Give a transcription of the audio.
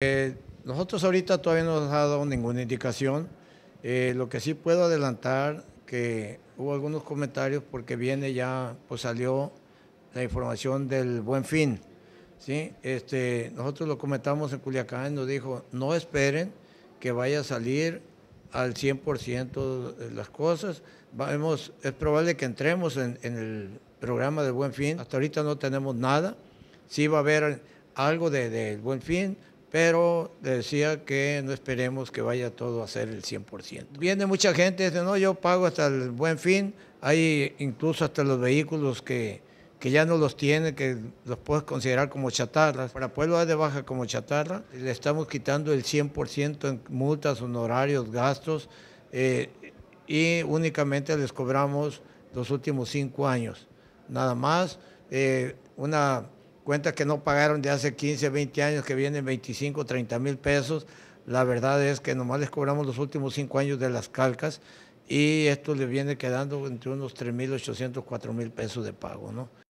Eh, nosotros ahorita todavía no nos ha dado ninguna indicación. Eh, lo que sí puedo adelantar que hubo algunos comentarios porque viene ya, pues salió la información del buen fin. ¿sí? Este, nosotros lo comentamos en Culiacán, nos dijo, no esperen que vaya a salir al 100% las cosas. Vamos, es probable que entremos en, el programa del buen fin. Hasta ahorita no tenemos nada. Sí va a haber algo del buen fin, pero decía que no esperemos que vaya todo a ser el 100%. Viene mucha gente y dice, no, yo pago hasta el buen fin, hay incluso hasta los vehículos que, que ya no los tiene, que los puedes considerar como chatarras. Para Pueblo de Baja como chatarra, le estamos quitando el 100% en multas, honorarios, gastos, eh, y únicamente les cobramos los últimos cinco años, nada más. Eh, una Cuenta que no pagaron de hace 15, 20 años, que vienen 25, 30 mil pesos. La verdad es que nomás les cobramos los últimos cinco años de las calcas y esto les viene quedando entre unos 3.800, 4.000 pesos de pago, ¿no?